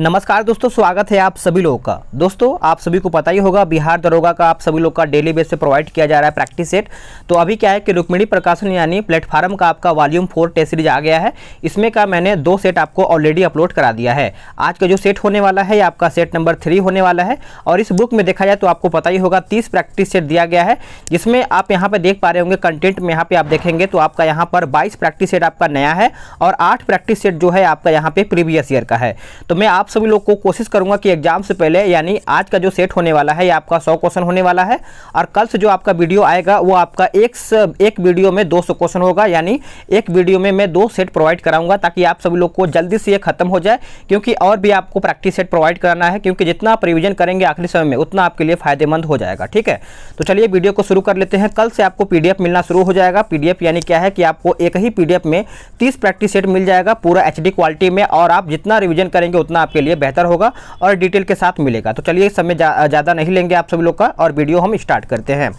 नमस्कार दोस्तों स्वागत है आप सभी लोगों का दोस्तों आप सभी को पता ही होगा बिहार दरोगा का आप सभी लोग का डेली बेस पे प्रोवाइड किया जा रहा है प्रैक्टिस सेट तो अभी क्या है कि रुक्मिणी प्रकाशन यानी प्लेटफार्म का आपका वॉल्यूम फोर टेस्ट सीरीज आ गया है इसमें का मैंने दो सेट आपको ऑलरेडी अपलोड करा दिया है आज का जो सेट होने वाला है आपका सेट नंबर थ्री होने वाला है और इस बुक में देखा जाए तो आपको पता ही होगा तीस प्रैक्टिस सेट दिया गया है जिसमें आप यहाँ पर देख पा रहे होंगे कंटेंट में यहाँ पर आप देखेंगे तो आपका यहाँ पर बाईस प्रैक्टिस सेट आपका नया है और आठ प्रैक्टिस सेट जो है आपका यहाँ पर प्रीवियस ईयर का है तो मैं आप आप सभी लोग को कोशिश करूंगा कि एग्जाम से पहले यानी आज का जो सेट होने वाला है या आपका सौ क्वेश्चन होने वाला है और कल से जो आपका वीडियो आएगा वो आपका एक एक वीडियो में दो क्वेश्चन होगा यानी एक वीडियो में मैं दो सेट प्रोवाइड कराऊंगा ताकि आप सभी लोग को जल्दी से ये खत्म हो जाए क्योंकि और भी आपको प्रैक्टिस सेट प्रोवाइड कराना है क्योंकि जितना आप रिविजन करेंगे आखिरी समय में उतना आपके लिए फायदेमंद हो जाएगा ठीक है तो चलिए वीडियो को शुरू कर लेते हैं कल से आपको पीडीएफ मिलना शुरू हो जाएगा पीडीएफ यानी क्या है कि आपको एक ही पीडीएफ में तीस प्रैक्टिस सेट मिल जाएगा पूरा एच क्वालिटी में और आप जितना रिविजन करेंगे उतना आपके आपके लिए बेहतर होगा और डिटेल के साथ मिलेगा तो चलिए समय ज़्यादा नहीं लेंगे आप सभी लोग का और वीडियो हम स्टार्ट करते हैं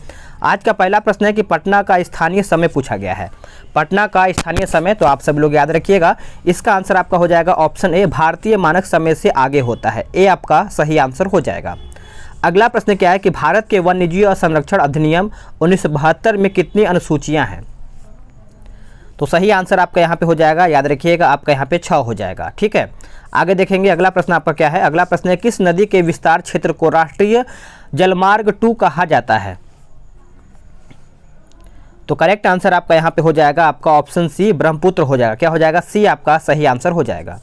आज का पहला प्रश्न है कि पटना का स्थानीय समय पूछा गया है पटना का स्थानीय समय तो आप सभी लोग याद रखिएगा इसका आंसर आपका हो जाएगा ऑप्शन ए भारतीय मानक समय से आगे होता है ए आपका सही आंसर हो जाएगा अगला प्रश्न क्या है कि भारत के वन्यजीव और संरक्षण अधिनियम उन्नीस में कितनी अनुसूचियाँ हैं तो सही आंसर आपका यहाँ पे हो जाएगा याद रखिएगा आपका यहाँ पे छः हो जाएगा ठीक है आगे देखेंगे अगला प्रश्न आपका क्या है अगला प्रश्न है किस नदी के विस्तार क्षेत्र को राष्ट्रीय जलमार्ग टू कहा जाता है तो करेक्ट आंसर आपका यहाँ पे हो जाएगा आपका ऑप्शन सी ब्रह्मपुत्र हो जाएगा क्या हो जाएगा सी आपका सही आंसर हो जाएगा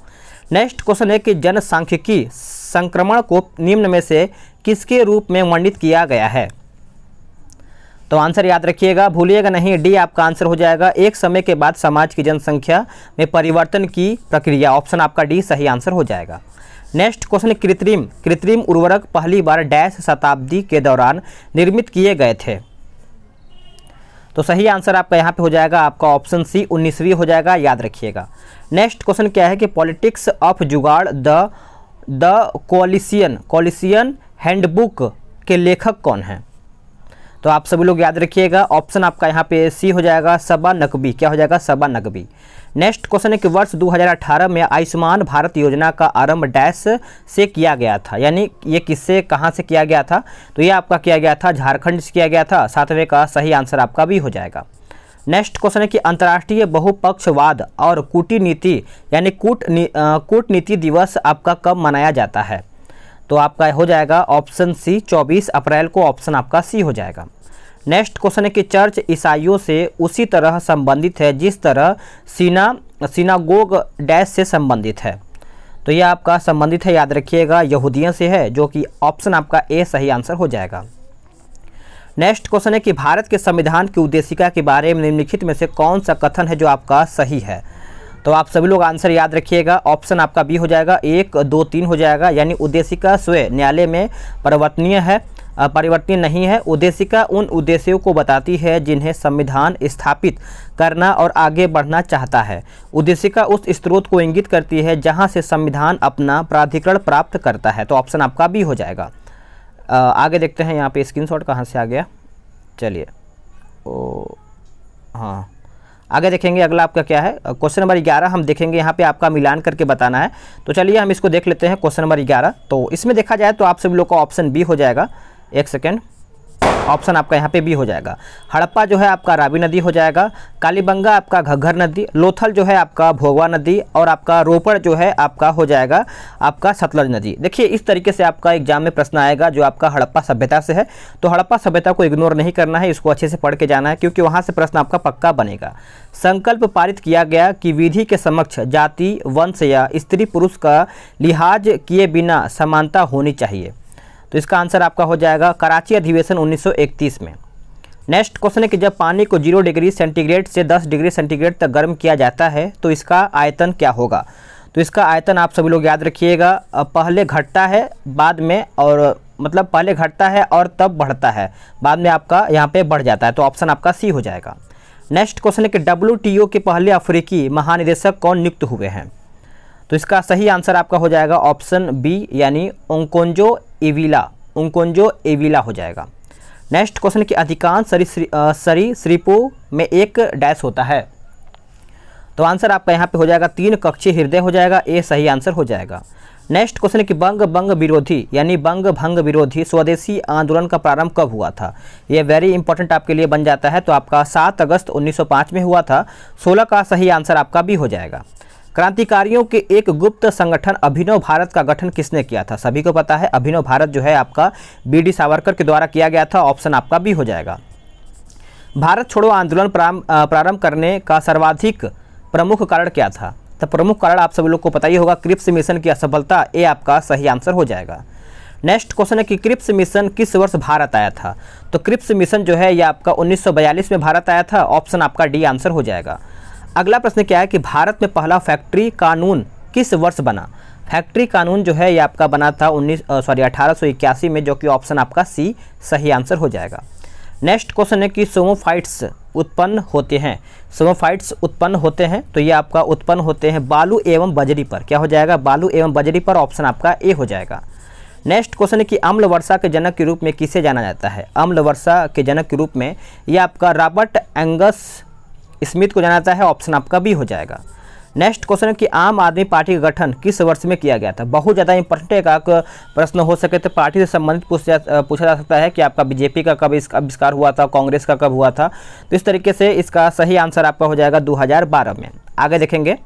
नेक्स्ट क्वेश्चन है कि जनसांख्यिकी संक्रमण को निम्न में से किसके रूप में वर्णित किया गया है तो आंसर याद रखिएगा भूलिएगा नहीं डी आपका आंसर हो जाएगा एक समय के बाद समाज की जनसंख्या में परिवर्तन की प्रक्रिया ऑप्शन आपका डी सही आंसर हो जाएगा नेक्स्ट क्वेश्चन कृत्रिम कृत्रिम उर्वरक पहली बार डैश शताब्दी के दौरान निर्मित किए गए थे तो सही आंसर आपका यहाँ पे हो जाएगा आपका ऑप्शन सी उन्नीसवीं हो जाएगा याद रखिएगा नेक्स्ट क्वेश्चन क्या है कि politics of jugaad the the coalition coalition handbook के लेखक कौन हैं तो आप सभी लोग याद रखिएगा ऑप्शन आपका यहाँ पे सी हो जाएगा सबा नकबी क्या हो जाएगा सबा नकबी नेक्स्ट क्वेश्चन है कि वर्ष 2018 में आयुष्मान भारत योजना का आरंभ डैश से किया गया था यानी ये किससे कहाँ से किया गया था तो ये आपका किया गया था झारखंड से किया गया था सातवें का सही आंसर आपका भी हो जाएगा नेक्स्ट क्वेश्चन है कि अंतर्राष्ट्रीय बहुपक्षवाद और कूटनीति यानी कूट कूटनीति दिवस आपका कब मनाया जाता है तो आपका हो जाएगा ऑप्शन सी 24 अप्रैल को ऑप्शन आपका सी हो जाएगा नेक्स्ट क्वेश्चन है कि चर्च ईसाइयों से उसी तरह संबंधित है जिस तरह सीना सीनागोग डैश से संबंधित है तो यह आपका संबंधित है याद रखिएगा यहूदियों से है जो कि ऑप्शन आपका ए सही आंसर हो जाएगा नेक्स्ट क्वेश्चन है कि भारत के संविधान की उद्देशिका के बारे में निम्नलिखित में से कौन सा कथन है जो आपका सही है तो आप सभी लोग आंसर याद रखिएगा ऑप्शन आपका बी हो जाएगा एक दो तीन हो जाएगा यानी उद्देशिका स्वयं न्यायालय में परिवर्तनीय है परिवर्तनीय नहीं है उद्देशिका उन उद्देश्यों को बताती है जिन्हें संविधान स्थापित करना और आगे बढ़ना चाहता है उद्देशिका उस स्त्रोत को इंगित करती है जहाँ से संविधान अपना प्राधिकरण प्राप्त करता है तो ऑप्शन आपका बी हो जाएगा आगे देखते हैं यहाँ पे स्क्रीनशॉट कहाँ से आ गया चलिए ओ हाँ आगे देखेंगे अगला आपका क्या है क्वेश्चन नंबर ग्यारह हम देखेंगे यहाँ पे आपका मिलान करके बताना है तो चलिए हम इसको देख लेते हैं क्वेश्चन नंबर ग्यारह तो इसमें देखा जाए तो आप सभी लोग का ऑप्शन बी हो जाएगा एक सेकेंड ऑप्शन आपका यहाँ पे बी हो जाएगा हड़प्पा जो है आपका रावी नदी हो जाएगा कालीबंगा आपका घग्घर नदी लोथल जो है आपका भोगवा नदी और आपका रोपड़ जो है आपका हो जाएगा आपका सतलज नदी देखिए इस तरीके से आपका एग्जाम में प्रश्न आएगा जो आपका हड़प्पा सभ्यता से है तो हड़प्पा सभ्यता को इग्नोर नहीं करना है इसको अच्छे से पढ़ के जाना है क्योंकि वहाँ से प्रश्न आपका पक्का बनेगा संकल्प पारित किया गया कि विधि के समक्ष जाति वंश या स्त्री पुरुष का लिहाज किए बिना समानता होनी चाहिए तो इसका आंसर आपका हो जाएगा कराची अधिवेशन उन्नीस में नेक्स्ट क्वेश्चन है कि जब पानी को जीरो डिग्री सेंटीग्रेड से दस डिग्री सेंटीग्रेड तक गर्म किया जाता है तो इसका आयतन क्या होगा तो इसका आयतन आप सभी लोग याद रखिएगा पहले घटता है बाद में और मतलब पहले घटता है और तब बढ़ता है बाद में आपका यहाँ पे बढ़ जाता है तो ऑप्शन आपका सी हो जाएगा नेक्स्ट क्वेश्चन है कि डब्ल्यू के पहले अफ्रीकी महानिदेशक कौन नियुक्त हुए हैं तो इसका सही आंसर आपका हो जाएगा ऑप्शन बी यानी ओंकोन्जो एविला उनकोंजो एविला हो जाएगा नेक्स्ट क्वेश्चन की अधिकांश सरी सरी श्रीपो में एक डैश होता है तो आंसर आपका यहाँ पे हो जाएगा तीन कक्षी हृदय हो जाएगा ए सही आंसर हो जाएगा नेक्स्ट क्वेश्चन की बंग बंग विरोधी यानी बंग भंग विरोधी स्वदेशी आंदोलन का प्रारंभ कब हुआ था यह वेरी इंपॉर्टेंट आपके लिए बन जाता है तो आपका सात अगस्त उन्नीस में हुआ था सोलह का सही आंसर आपका भी हो जाएगा क्रांतिकारियों के एक गुप्त संगठन अभिनव भारत का गठन किसने किया था सभी को पता है अभिनव भारत जो है आपका बी डी सावरकर के द्वारा किया गया था ऑप्शन आपका बी हो जाएगा भारत छोड़ो आंदोलन प्रारंभ करने का सर्वाधिक प्रमुख कारण क्या था तो प्रमुख कारण आप सभी लोग को पता ही होगा क्रिप्स मिशन की असफलता ये आपका सही आंसर हो जाएगा नेक्स्ट क्वेश्चन है कि क्रिप्स मिशन किस वर्ष भारत आया था तो क्रिप्स मिशन जो है ये आपका 1942 में भारत आया था ऑप्शन आपका डी आंसर हो जाएगा अगला प्रश्न क्या है कि भारत में पहला फैक्ट्री कानून किस वर्ष बना फैक्ट्री कानून जो है ये आपका बना था उन्नीस सॉरी अठारह में जो कि ऑप्शन आपका सी सही आंसर हो जाएगा नेक्स्ट क्वेश्चन है कि सोमोफाइट्स उत्पन्न होते हैं सोमोफाइट्स उत्पन्न होते हैं तो ये आपका उत्पन्न होते हैं बालू एवं बजरी पर क्या हो जाएगा बालू एवं बजरी पर ऑप्शन आपका ए हो जाएगा नेक्स्ट क्वेश्चन है कि अम्ल वर्षा के जनक के रूप में किसे जाना जाता है अम्ल वर्षा के जनक के रूप में यह आपका रॉबर्ट एंगस स्मिथ को जाना है ऑप्शन आपका भी हो जाएगा नेक्स्ट क्वेश्चन है कि आम आदमी पार्टी का गठन किस वर्ष में किया गया था बहुत ज़्यादा इंपॉर्टेंट एक प्रश्न हो सके तो पार्टी से संबंधित पूछा जा सकता है कि आपका बीजेपी का कब इसका आविष्कार हुआ था कांग्रेस का कब हुआ था तो इस तरीके से इसका सही आंसर आपका हो जाएगा दो में आगे देखेंगे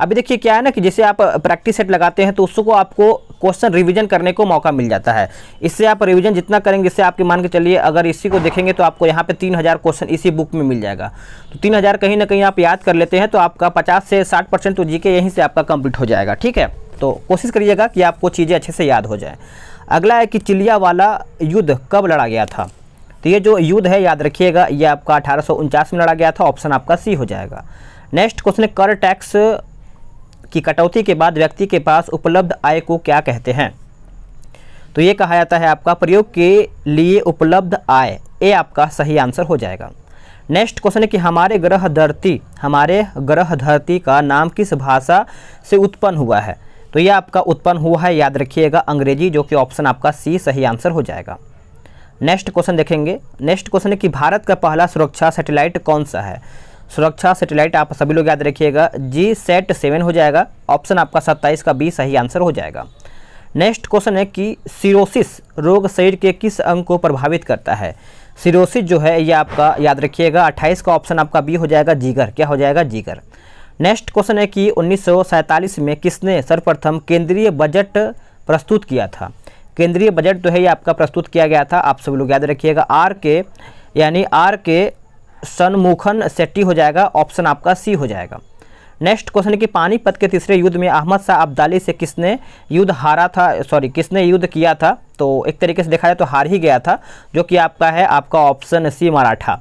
अभी देखिए क्या है ना कि जैसे आप प्रैक्टिस सेट लगाते हैं तो उसको आपको क्वेश्चन रिवीजन करने को मौका मिल जाता है इससे आप रिवीजन जितना करेंगे इससे आपके मान के चलिए अगर इसी को देखेंगे तो आपको यहाँ पे तीन हज़ार क्वेश्चन इसी बुक में मिल जाएगा तो तीन हज़ार कहीं ना कहीं आप याद कर लेते हैं तो आपका पचास से साठ परसेंट तो जी के यहीं से आपका कंप्लीट हो जाएगा ठीक है तो कोशिश करिएगा कि आपको चीज़ें अच्छे से याद हो जाए अगला है कि चिलिया वाला युद्ध कब लड़ा गया था तो ये जो युद्ध है याद रखिएगा ये आपका अठारह में लड़ा गया था ऑप्शन आपका सी हो जाएगा नेक्स्ट क्वेश्चन है कर टैक्स की कटौती के बाद व्यक्ति के पास उपलब्ध आय को क्या कहते हैं तो ये कहा जाता है आपका प्रयोग के लिए उपलब्ध आय ये आपका सही आंसर हो जाएगा नेक्स्ट क्वेश्चन है कि हमारे ग्रह धरती हमारे ग्रह धरती का नाम किस भाषा से उत्पन्न हुआ है तो यह आपका उत्पन्न हुआ है याद रखिएगा अंग्रेजी जो कि ऑप्शन आपका सी सही आंसर हो जाएगा नेक्स्ट क्वेश्चन देखेंगे नेक्स्ट क्वेश्चन है कि भारत का पहला सुरक्षा सैटेलाइट कौन सा है सुरक्षा सेटेलाइट आप सभी लोग याद रखिएगा जी सेट सेवन हो जाएगा ऑप्शन आपका सत्ताईस का बी सही आंसर हो जाएगा नेक्स्ट क्वेश्चन है कि सिरोसिस रोग शरीर के किस अंग को प्रभावित करता है सिरोसिस जो है ये आपका याद रखिएगा 28 का ऑप्शन आपका बी हो जाएगा जीगर क्या हो जाएगा जीगर नेक्स्ट क्वेश्चन है कि उन्नीस में किसने सर्वप्रथम केंद्रीय बजट प्रस्तुत किया था केंद्रीय बजट जो है ये आपका प्रस्तुत किया गया था आप सभी लोग याद रखिएगा आर के यानी आर के सनमुखन सेट्टी हो जाएगा ऑप्शन आपका सी हो जाएगा नेक्स्ट क्वेश्चन है कि पानीपत के तीसरे युद्ध में अहमद शाह अब्दाली से किसने युद्ध हारा था सॉरी किसने युद्ध किया था तो एक तरीके से देखा जाए तो हार ही गया था जो कि आपका है आपका option C Maratha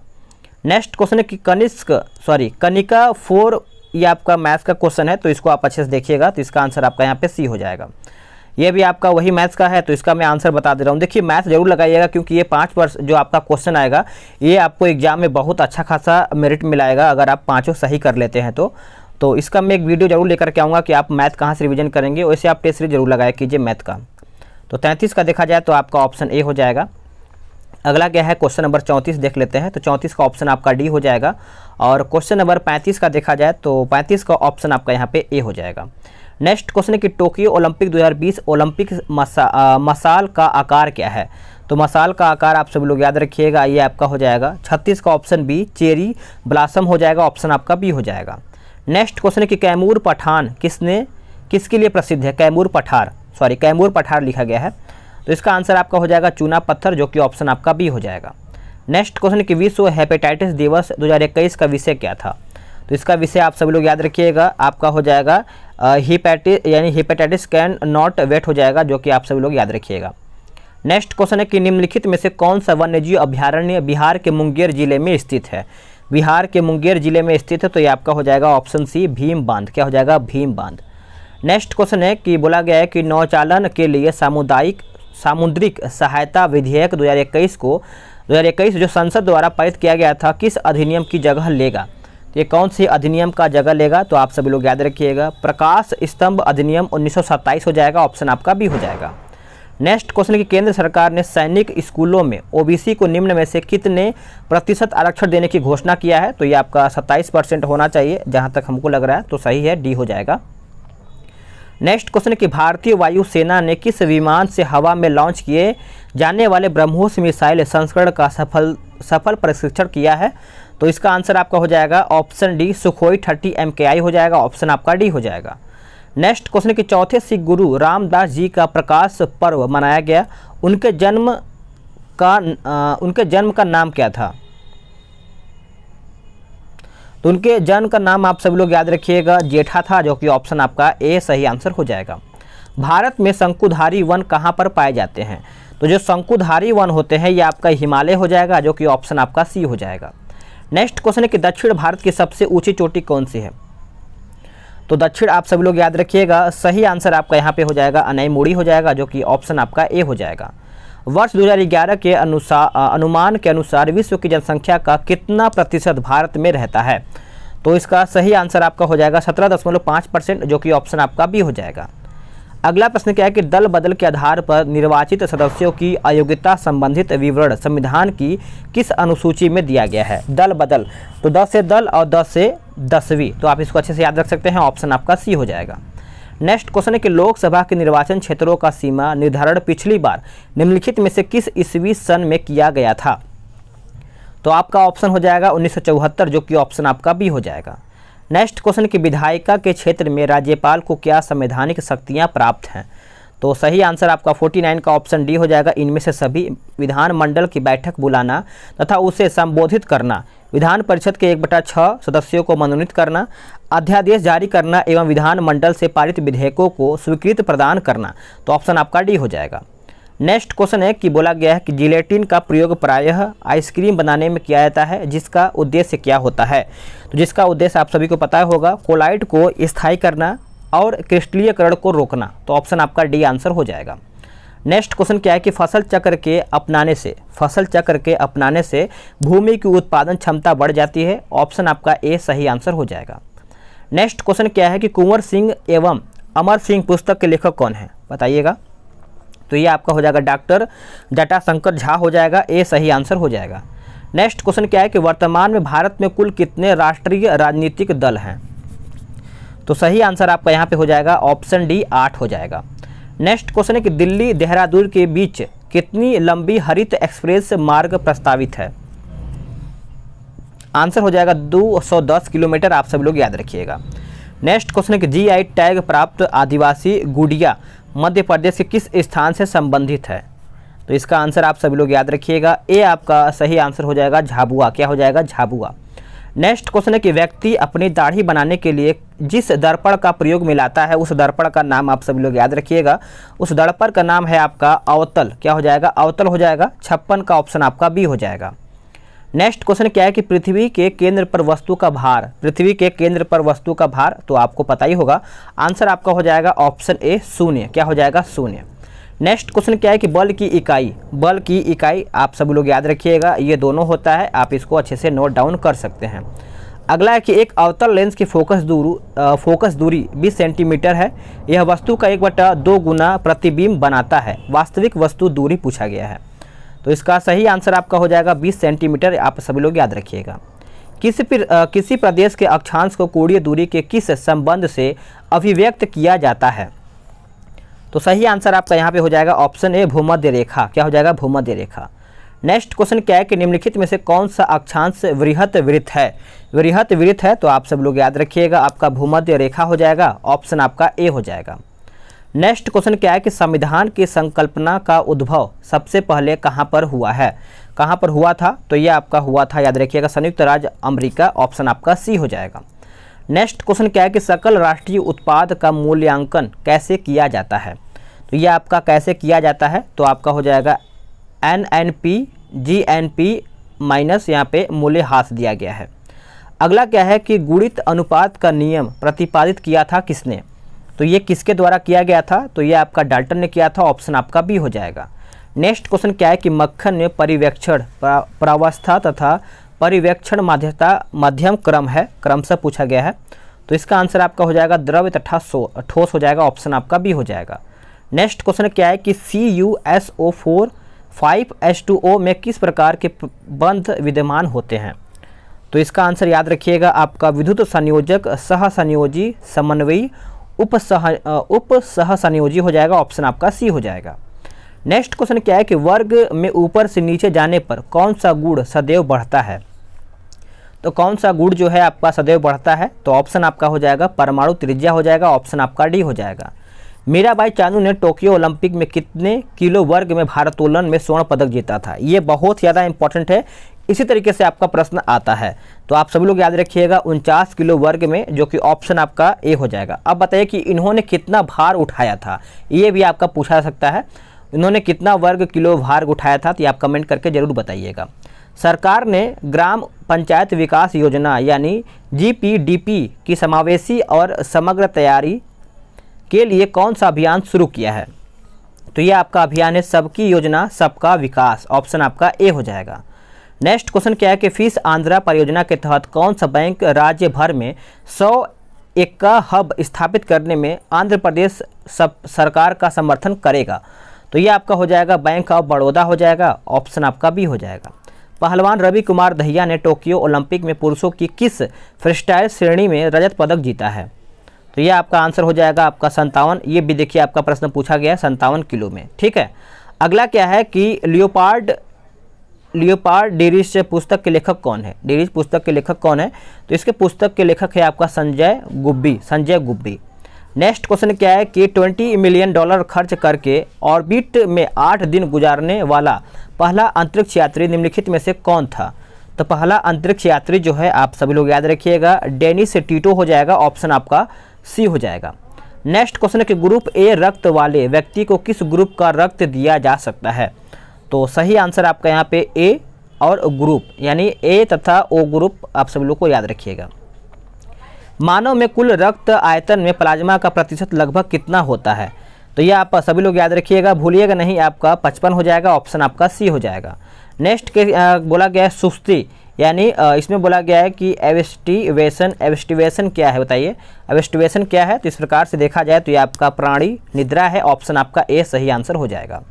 next question है कि कनिष्क सॉरी कनिका फोर ये आपका मैथ्स का क्वेश्चन है तो इसको आप अच्छे से देखिएगा तो इसका आंसर आपका यहाँ पे सी हो जाएगा ये भी आपका वही मैथ्स का है तो इसका मैं आंसर बता दे रहा हूँ देखिए मैथ्स जरूर लगाइएगा क्योंकि ये पाँच वर्ष जो आपका क्वेश्चन आएगा ये आपको एग्जाम में बहुत अच्छा खासा मेरिट मिलाएगा अगर आप पाँचों सही कर लेते हैं तो तो इसका मैं एक वीडियो जरूर लेकर के आऊँगा कि आप मैथ कहाँ से रिविजन करेंगे वैसे आप टेस्ट जरूर लगाया कीजिए मैथ का तो तैंतीस का देखा जाए तो आपका ऑप्शन ए हो जाएगा अगला क्या है क्वेश्चन नंबर चौंतीस देख लेते हैं तो चौंतीस का ऑप्शन आपका डी हो जाएगा और क्वेश्चन नंबर पैंतीस का देखा जाए तो पैंतीस का ऑप्शन आपका यहाँ पे ए हो जाएगा नेक्स्ट क्वेश्चन है कि टोक्यो ओलंपिक 2020 ओलंपिक मसा, मसाल का आकार क्या है तो मसाल का आकार आप सभी लोग याद रखिएगा ये आपका हो जाएगा छत्तीस का ऑप्शन बी चेरी ब्लासम हो जाएगा ऑप्शन आपका बी हो जाएगा नेक्स्ट क्वेश्चन है कि कैमूर पठान किसने किसके लिए प्रसिद्ध है कैमूर पठार सॉरी कैमूर पठार लिखा गया है तो इसका आंसर आपका हो जाएगा चूना पत्थर जो कि ऑप्शन आपका बी हो जाएगा नेक्स्ट क्वेश्चन कि विश्व हेपेटाइटिस दिवस 2021 का विषय क्या था तो इसका विषय आप सभी लोग याद रखिएगा आपका हो जाएगा हीपैटिस यानी हिपेटाइटिस कैन नॉट वेट हो जाएगा जो कि आप सभी लोग याद रखिएगा नेक्स्ट क्वेश्चन है कि निम्नलिखित में से कौन सा वन्यजीव अभ्यारण्य बिहार के मुंगेर जिले में स्थित है बिहार के मुंगेर जिले में स्थित है तो ये आपका हो जाएगा ऑप्शन सी भीम बांध क्या हो जाएगा भीम बांध नेक्स्ट क्वेश्चन है कि बोला गया है कि नौचालन के लिए सामुदायिक सामुद्रिक सहायता विधेयक 2021 को 2021 जो संसद द्वारा पारित किया गया था किस अधिनियम की जगह लेगा तो ये कौन सी अधिनियम का जगह लेगा तो आप सभी लोग याद रखिएगा प्रकाश स्तंभ अधिनियम 1927 हो जाएगा ऑप्शन आपका भी हो जाएगा नेक्स्ट क्वेश्चन की केंद्र सरकार ने सैनिक स्कूलों में ओबीसी को निम्न में से कितने प्रतिशत आरक्षण देने की घोषणा किया है तो ये आपका 27 परसेंट होना चाहिए जहां तक हमको लग रहा है तो सही है डी हो जाएगा नेक्स्ट क्वेश्चन की भारतीय वायुसेना ने किस विमान से हवा में लॉन्च किए जाने वाले ब्रह्मोस मिसाइल संस्करण का सफल सफल प्रशिक्षण किया है तो इसका आंसर आपका हो जाएगा option D Sukhoi thirty M हो जाएगा ऑप्शन आपका डी हो जाएगा नेक्स्ट क्वेश्चन के चौथे सिख गुरु रामदास जी का प्रकाश पर्व मनाया गया उनके जन्म का आ, उनके जन्म का नाम क्या था तो उनके जन्म का नाम आप सभी लोग याद रखिएगा जेठा था जो कि ऑप्शन आपका ए सही आंसर हो जाएगा भारत में शंकुधारी वन कहाँ पर पाए जाते हैं तो जो शंकुधारी वन होते हैं ये आपका हिमालय हो जाएगा जो कि ऑप्शन आपका सी हो जाएगा नेक्स्ट क्वेश्चन है कि दक्षिण भारत की सबसे ऊंची चोटी कौन सी है तो दक्षिण आप सभी लोग याद रखिएगा सही आंसर आपका यहाँ पे हो जाएगा अनयमुड़ी हो जाएगा जो कि ऑप्शन आपका ए हो जाएगा वर्ष 2011 के अनुसार अनुमान के अनुसार विश्व की जनसंख्या का कितना प्रतिशत भारत में रहता है तो इसका सही आंसर आपका हो जाएगा सत्रह दशमलव पाँच परसेंट जो कि ऑप्शन आपका बी हो जाएगा अगला प्रश्न क्या है कि दल बदल के आधार पर निर्वाचित सदस्यों की अयोग्यता संबंधित विवरण संविधान की किस अनुसूची में दिया गया है दल बदल तो 10 से दल और 10 से दसवीं तो आप इसको अच्छे से याद रख सकते हैं ऑप्शन आपका सी हो जाएगा नेक्स्ट क्वेश्चन है कि लोकसभा के निर्वाचन क्षेत्रों का सीमा निर्धारण पिछली बार निम्नलिखित में से किस ईस्वी सन में किया गया था तो आपका ऑप्शन हो जाएगा उन्नीस जो कि ऑप्शन आपका बी हो जाएगा नेक्स्ट क्वेश्चन कि विधायिका के क्षेत्र में राज्यपाल को क्या संवैधानिक शक्तियाँ प्राप्त हैं तो सही आंसर आपका 49 का ऑप्शन डी हो जाएगा इनमें से सभी विधानमंडल की बैठक बुलाना तथा उसे संबोधित करना विधान परिषद के एक बटा छः सदस्यों को मनोनीत करना अध्यादेश जारी करना एवं विधानमंडल से पारित विधेयकों को स्वीकृत प्रदान करना तो ऑप्शन आपका डी हो जाएगा नेक्स्ट क्वेश्चन है कि बोला गया है कि जिलेटिन का प्रयोग प्रायः आइसक्रीम बनाने में किया जाता है जिसका उद्देश्य क्या होता है तो जिसका उद्देश्य आप सभी को पता होगा कोलाइट को स्थायी करना और क्रिस्टलीयकरण को रोकना तो ऑप्शन आपका डी आंसर हो जाएगा नेक्स्ट क्वेश्चन क्या है कि फसल चक्र के अपनाने से फसल चक्र के अपनाने से भूमि की उत्पादन क्षमता बढ़ जाती है ऑप्शन आपका ए सही आंसर हो जाएगा नेक्स्ट क्वेश्चन क्या है कि कुंवर सिंह एवं अमर सिंह पुस्तक के लेखक कौन है बताइएगा तो ये आपका हो जाएगा डॉक्टर जटा शंकर झा हो जाएगा ए सही आंसर हो जाएगा नेक्स्ट क्वेश्चन क्या है कि वर्तमान में भारत में कुल कितने राष्ट्रीय राजनीतिक दल हैं तो सही आंसर आपका यहाँ पे हो जाएगा ऑप्शन डी आठ हो जाएगा नेक्स्ट क्वेश्चन है कि दिल्ली देहरादून के बीच कितनी लंबी हरित एक्सप्रेस मार्ग प्रस्तावित है आंसर हो जाएगा 210 किलोमीटर आप सब लोग याद रखिएगा नेक्स्ट क्वेश्चन है कि जीआई टैग प्राप्त आदिवासी गुड़िया मध्य प्रदेश के किस स्थान से संबंधित है तो इसका आंसर आप सभी लोग याद रखिएगा ए आपका सही आंसर हो जाएगा झाबुआ क्या हो जाएगा झाबुआ नेक्स्ट क्वेश्चन है कि व्यक्ति अपनी दाढ़ी बनाने के लिए जिस दर्पण का प्रयोग मिलाता है उस दर्पण का नाम आप सभी लोग याद रखिएगा उस दर्पण का नाम है आपका अवतल क्या हो जाएगा अवतल हो जाएगा छप्पन का ऑप्शन आपका बी हो जाएगा नेक्स्ट क्वेश्चन क्या है कि पृथ्वी के केंद्र पर वस्तु का भार पृथ्वी के केंद्र पर वस्तु का भार तो आपको पता ही होगा आंसर आपका हो जाएगा ऑप्शन ए शून्य क्या हो जाएगा शून्य नेक्स्ट क्वेश्चन क्या है कि बल की इकाई बल की इकाई आप सभी लोग याद रखिएगा ये दोनों होता है आप इसको अच्छे से नोट डाउन कर सकते हैं अगला है कि एक अवतल लेंस की फोकस दूर फोकस दूरी 20 सेंटीमीटर है यह वस्तु का एक बटा दो गुना प्रतिबिंब बनाता है वास्तविक वस्तु दूरी पूछा गया है तो इसका सही आंसर आपका हो जाएगा बीस सेंटीमीटर आप सभी लोग याद रखिएगा किसी पर किसी प्रदेश के अक्षांश को कोड़ीय दूरी के किस संबंध से अभिव्यक्त किया जाता है तो सही आंसर आपका यहाँ पे हो जाएगा ऑप्शन ए भूमध्य रेखा क्या हो जाएगा भूमध्य रेखा नेक्स्ट क्वेश्चन क्या है कि निम्नलिखित में से कौन सा अक्षांश वृहत वृत्त है वृहत वृत्त है तो आप सब लोग याद रखिएगा आपका भूमध्य रेखा हो जाएगा ऑप्शन आपका ए हो जाएगा नेक्स्ट क्वेश्चन क्या है कि संविधान की संकल्पना का उद्भव सबसे पहले कहाँ पर हुआ है कहाँ पर हुआ था तो ये आपका हुआ था याद रखिएगा संयुक्त राज्य अमेरिका ऑप्शन आपका सी हो जाएगा नेक्स्ट क्वेश्चन क्या है कि सकल राष्ट्रीय उत्पाद का मूल्यांकन कैसे किया जाता है तो ये आपका कैसे किया जाता है तो आपका हो जाएगा N N P G N P minus यहाँ पे मूल्यह्रास दिया गया है अगला क्या है कि गुणित अनुपात का नियम प्रतिपादित किया था किसने तो ये किसके द्वारा किया गया था तो ये आपका डाल्टन ने किया था ऑप्शन आपका बी हो जाएगा नेक्स्ट क्वेश्चन क्या है कि मक्खन में परिवेक्षण प्रावस्था तथा परिवेक्षण माध्यता मध्यम क्रम है क्रम से पूछा गया है तो इसका आंसर आपका हो जाएगा द्रव्य तथा ठोस हो जाएगा ऑप्शन आपका बी हो जाएगा नेक्स्ट क्वेश्चन क्या है कि C U S O four five S two O में किस प्रकार के बंध विद्यमान होते हैं तो इसका आंसर याद रखिएगा आपका विद्युत संयोजक सह संयोजी समन्वयी उपसह उप सह संयोजी हो जाएगा ऑप्शन आपका सी हो जाएगा नेक्स्ट क्वेश्चन क्या है कि वर्ग में ऊपर से नीचे जाने पर कौन सा गुण सदैव बढ़ता है तो कौन सा गुण जो है आपका सदैव बढ़ता है तो ऑप्शन आपका हो जाएगा परमाणु त्रिज्या हो जाएगा ऑप्शन आपका डी हो जाएगा मीरा बाई चानू ने टोक्यो ओलंपिक में कितने किलो वर्ग में भारतोलन में स्वर्ण पदक जीता था ये बहुत ज़्यादा इंपॉर्टेंट है इसी तरीके से आपका प्रश्न आता है तो आप सभी लोग याद रखिएगा उनचास किलो वर्ग में जो कि ऑप्शन आपका ए हो जाएगा अब बताइए कि इन्होंने कितना भार उठाया था ये भी आपका पूछा जा सकता है इन्होंने कितना वर्ग किलो भार उठाया था तो आप कमेंट करके ज़रूर बताइएगा सरकार ने ग्राम पंचायत विकास योजना यानी जीपीडीपी की समावेशी और समग्र तैयारी के लिए कौन सा अभियान शुरू किया है तो ये आपका अभियान है सबकी योजना सबका विकास ऑप्शन आपका ए हो जाएगा नेक्स्ट क्वेश्चन क्या है कि फीस आंध्रा परियोजना के तहत कौन सा बैंक राज्य भर में सौ एक्का हब स्थापित करने में आंध्र प्रदेश सब सरकार का समर्थन करेगा तो ये आपका हो जाएगा बैंक ऑफ बड़ौदा हो जाएगा ऑप्शन आपका भी हो जाएगा पहलवान रवि कुमार दहिया ने टोक्यो ओलंपिक में पुरुषों की किस फ्रिस्टाइल श्रेणी में रजत पदक जीता है तो ये आपका आंसर हो जाएगा आपका संतावन ये भी देखिए आपका प्रश्न पूछा गया है संतावन किलो में ठीक है अगला क्या है कि लियोपार्ड लियोपार डेरिस पुस्तक के लेखक कौन है डेरिस पुस्तक के लेखक कौन है तो इसके पुस्तक के लेखक है आपका संजय गुब्बी संजय गुब्बी नेक्स्ट क्वेश्चन क्या है कि 20 मिलियन डॉलर खर्च करके ऑर्बिट में आठ दिन गुजारने वाला पहला अंतरिक्ष यात्री निम्नलिखित में से कौन था तो पहला अंतरिक्ष यात्री जो है आप सभी लोग याद रखिएगा डेनिस टीटो हो जाएगा ऑप्शन आपका सी हो जाएगा नेक्स्ट क्वेश्चन है कि ग्रुप ए रक्त वाले व्यक्ति को किस ग्रुप का रक्त दिया जा सकता है तो सही आंसर आपका यहाँ पे ए और ग्रुप यानी ए तथा ओ ग्रुप आप सब लोग को याद रखिएगा मानव में कुल रक्त आयतन में प्लाज्मा का प्रतिशत लगभग कितना होता है तो यह आप सभी लोग याद रखिएगा भूलिएगा नहीं आपका पचपन हो जाएगा ऑप्शन आपका सी हो जाएगा नेक्स्ट के आ, बोला गया है सुस्ती यानी इसमें बोला गया है कि एवेस्टिवेशन एवेस्टिवेशन क्या है बताइए एवेस्टिवेशन क्या है तो इस प्रकार से देखा जाए तो ये आपका प्राणी निद्रा है ऑप्शन आपका ए सही आंसर हो जाएगा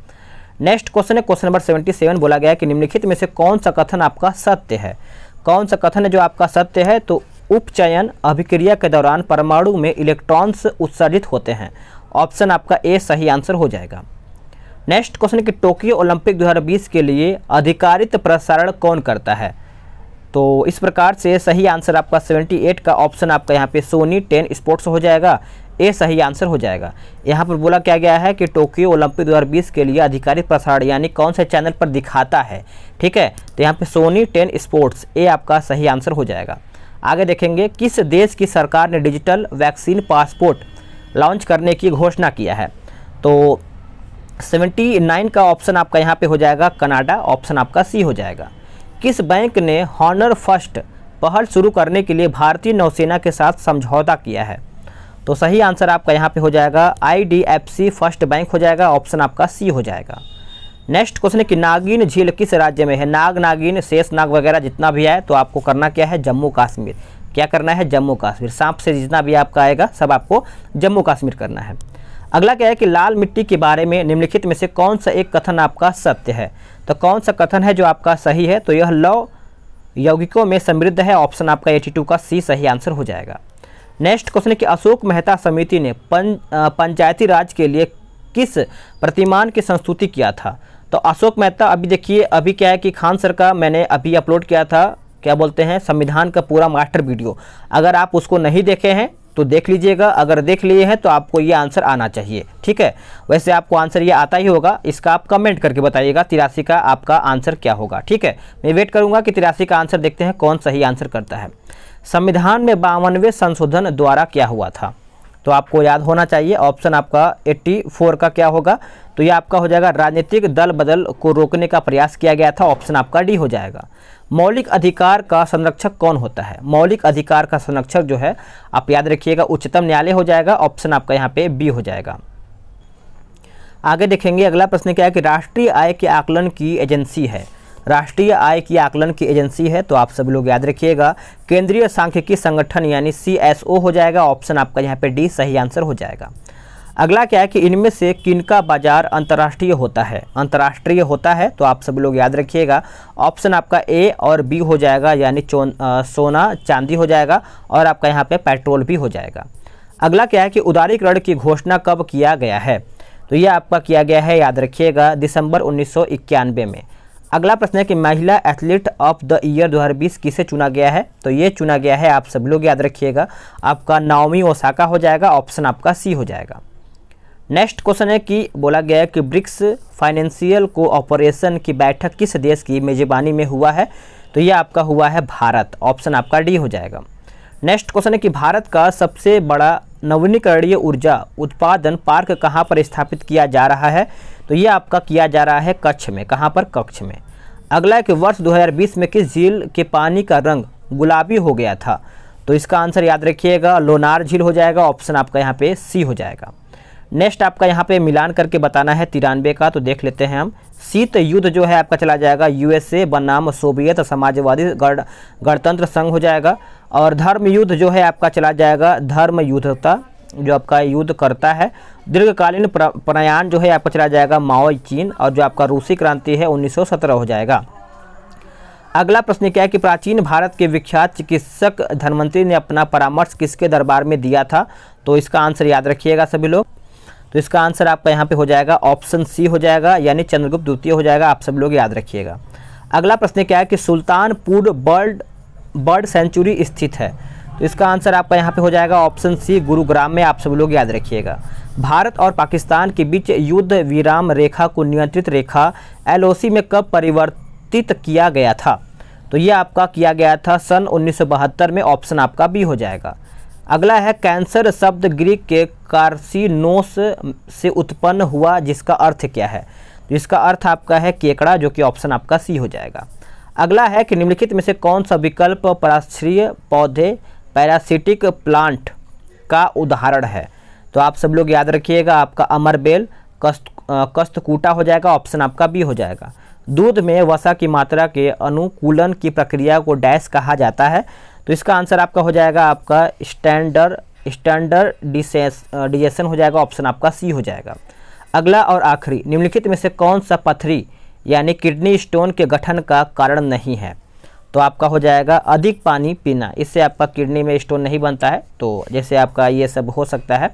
नेक्स्ट क्वेश्चन है क्वेश्चन नंबर सेवेंटी सेवन बोला गया है कि निम्नलिखित में से कौन सा कथन आपका सत्य है कौन सा कथन है जो आपका सत्य है तो उपचयन अभिक्रिया के दौरान परमाणु में इलेक्ट्रॉन्स उत्सर्जित होते हैं ऑप्शन आपका ए सही आंसर हो जाएगा नेक्स्ट क्वेश्चन कि टोक्यो ओलंपिक 2020 के लिए अधिकारित प्रसारण कौन करता है तो इस प्रकार से सही आंसर आपका 78 का ऑप्शन आपका यहाँ पे सोनी 10 स्पोर्ट्स हो जाएगा ए सही आंसर हो जाएगा यहाँ पर बोला क्या गया है कि टोक्यो ओलंपिक 2020 के लिए आधिकारिक प्रसारण यानी कौन से चैनल पर दिखाता है ठीक है तो यहाँ पे सोनी टेन स्पोर्ट्स ए आपका सही आंसर हो जाएगा आगे देखेंगे किस देश की सरकार ने डिजिटल वैक्सीन पासपोर्ट लॉन्च करने की घोषणा किया है तो 79 का ऑप्शन आपका यहाँ पे हो जाएगा कनाडा ऑप्शन आपका सी हो जाएगा किस बैंक ने हॉनर फर्स्ट पहल शुरू करने के लिए भारतीय नौसेना के साथ समझौता किया है तो सही आंसर आपका यहाँ पे हो जाएगा आईडीएफसी फर्स्ट बैंक हो जाएगा ऑप्शन आपका सी हो जाएगा नेक्स्ट क्वेश्चन है कि नागिन झील किस राज्य में है नाग नागिन शेष नाग वगैरह जितना भी है तो आपको करना क्या है जम्मू कश्मीर क्या करना है जम्मू कश्मीर सांप से जितना भी आपका आएगा सब आपको जम्मू कश्मीर करना है अगला क्या है कि लाल मिट्टी के बारे में निम्नलिखित में से कौन सा एक कथन आपका सत्य है तो कौन सा कथन है जो आपका सही है तो यह लौ यौगिकों में समृद्ध है ऑप्शन आपका एटी का सी सही आंसर हो जाएगा नेक्स्ट क्वेश्चन है कि अशोक मेहता समिति ने पं, पंचायती राज के लिए किस प्रतिमान की संस्तुति किया था तो अशोक मेहता अभी देखिए अभी क्या है कि खान सर का मैंने अभी अपलोड किया था क्या बोलते हैं संविधान का पूरा मास्टर वीडियो अगर आप उसको नहीं देखे हैं तो देख लीजिएगा अगर देख लिए हैं तो आपको ये आंसर आना चाहिए ठीक है वैसे आपको आंसर ये आता ही होगा इसका आप कमेंट करके बताइएगा तिरासी का आपका आंसर क्या होगा ठीक है मैं वेट करूँगा कि तिरासी का आंसर देखते हैं कौन सही आंसर करता है संविधान में बावनवे संशोधन द्वारा क्या हुआ था तो आपको याद होना चाहिए ऑप्शन आपका 84 का क्या होगा तो ये आपका हो जाएगा राजनीतिक दल बदल को रोकने का प्रयास किया गया था ऑप्शन आपका डी हो जाएगा मौलिक अधिकार का संरक्षक कौन होता है मौलिक अधिकार का संरक्षक जो है आप याद रखिएगा उच्चतम न्यायालय हो जाएगा ऑप्शन आपका यहाँ पे बी हो जाएगा आगे देखेंगे अगला प्रश्न क्या है कि राष्ट्रीय आय के आकलन की एजेंसी है राष्ट्रीय आय की आकलन की एजेंसी है तो आप सभी लोग याद रखिएगा केंद्रीय सांख्यिकी संगठन यानी सी हो जाएगा ऑप्शन आपका यहाँ पे डी सही आंसर हो जाएगा अगला क्या है कि इनमें से किनका बाजार अंतर्राष्ट्रीय होता है अंतर्राष्ट्रीय होता है तो आप सभी लोग याद रखिएगा ऑप्शन आपका ए और बी हो जाएगा यानी सोना चांदी हो जाएगा और आपका यहाँ पे पेट्रोल भी हो जाएगा अगला क्या है कि उदारीकरण की घोषणा कब किया गया है तो यह आपका किया गया है याद रखिएगा दिसंबर उन्नीस में अगला प्रश्न है कि महिला एथलीट ऑफ द ईयर 2020 किसे चुना गया है तो ये चुना गया है आप सब लोग याद रखिएगा आपका नावमी ओसाका हो जाएगा ऑप्शन आपका सी हो जाएगा नेक्स्ट क्वेश्चन है कि बोला गया है कि ब्रिक्स फाइनेंशियल को ऑपरेशन की बैठक किस देश की मेजबानी में हुआ है तो ये आपका हुआ है भारत ऑप्शन आपका डी हो जाएगा नेक्स्ट क्वेश्चन है कि भारत का सबसे बड़ा नवीनीकरणीय ऊर्जा उत्पादन पार्क कहाँ पर स्थापित किया जा रहा है तो ये आपका किया जा रहा है कच्छ में कहाँ पर कक्ष में अगला कि वर्ष 2020 में किस झील के पानी का रंग गुलाबी हो गया था तो इसका आंसर याद रखिएगा लोनार झील हो जाएगा ऑप्शन आपका यहाँ पे सी हो जाएगा नेक्स्ट आपका यहाँ पे मिलान करके बताना है तिरानवे का तो देख लेते हैं हम शीत युद्ध जो है आपका चला जाएगा यूएसए बनाम सोवियत समाजवादी गण गणतंत्र संघ हो जाएगा और धर्म युद्ध जो है आपका चला जाएगा धर्म युद्धता जो आपका युद्ध करता है दीर्घकालीन प्रयाण जो है आपका चला जाएगा माओ चीन और जो आपका रूसी क्रांति है 1917 हो जाएगा अगला प्रश्न क्या है कि प्राचीन भारत के विख्यात चिकित्सक धनवंतरी ने अपना परामर्श किसके दरबार में दिया था तो इसका आंसर याद रखिएगा सभी लोग तो इसका आंसर आपका यहाँ पे हो जाएगा ऑप्शन सी हो जाएगा यानी चंद्रगुप्त द्वितीय हो जाएगा आप सब लोग याद रखिएगा अगला प्रश्न क्या है कि सुल्तानपुर बर्ड बर्ड सेंचुरी स्थित है तो इसका आंसर आपका यहाँ पे हो जाएगा ऑप्शन सी गुरुग्राम में आप सब लोग याद रखिएगा भारत और पाकिस्तान के बीच युद्ध विराम रेखा को नियंत्रित रेखा एल में कब परिवर्तित किया गया था तो ये आपका किया गया था सन उन्नीस में ऑप्शन आपका बी हो जाएगा अगला है कैंसर शब्द ग्रीक के कार्सिनोस से उत्पन्न हुआ जिसका अर्थ क्या है तो इसका अर्थ आपका है केकड़ा जो कि ऑप्शन आपका सी हो जाएगा अगला है कि निम्नलिखित में से कौन सा विकल्प पराश्रीय पौधे पैरासिटिक प्लांट का उदाहरण है तो आप सब लोग याद रखिएगा आपका अमरबेल कस्त कस्तकूटा हो जाएगा ऑप्शन आपका बी हो जाएगा दूध में वसा की मात्रा के अनुकूलन की प्रक्रिया को डैश कहा जाता है तो इसका आंसर आपका हो जाएगा आपका स्टैंडर्ड स्टैंडर्ड डिजेशन हो जाएगा ऑप्शन आपका सी हो जाएगा अगला और आखिरी निम्नलिखित में से कौन सा पथरी यानी किडनी स्टोन के गठन का कारण नहीं है तो आपका हो जाएगा अधिक पानी पीना इससे आपका किडनी में स्टोन नहीं बनता है तो जैसे आपका ये सब हो सकता है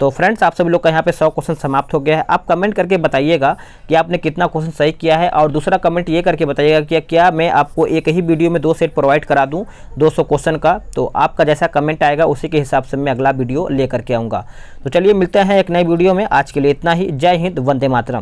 तो फ्रेंड्स आप सभी लोग का यहाँ पे सौ क्वेश्चन समाप्त हो गया है आप कमेंट करके बताइएगा कि आपने कितना क्वेश्चन सही किया है और दूसरा कमेंट ये करके बताइएगा कि क्या मैं आपको एक ही वीडियो में दो सेट प्रोवाइड करा दूँ 200 क्वेश्चन का तो आपका जैसा कमेंट आएगा उसी के हिसाब से मैं अगला वीडियो ले करके आऊँगा तो चलिए मिलते हैं एक नई वीडियो में आज के लिए इतना ही जय हिंद वंदे मातरम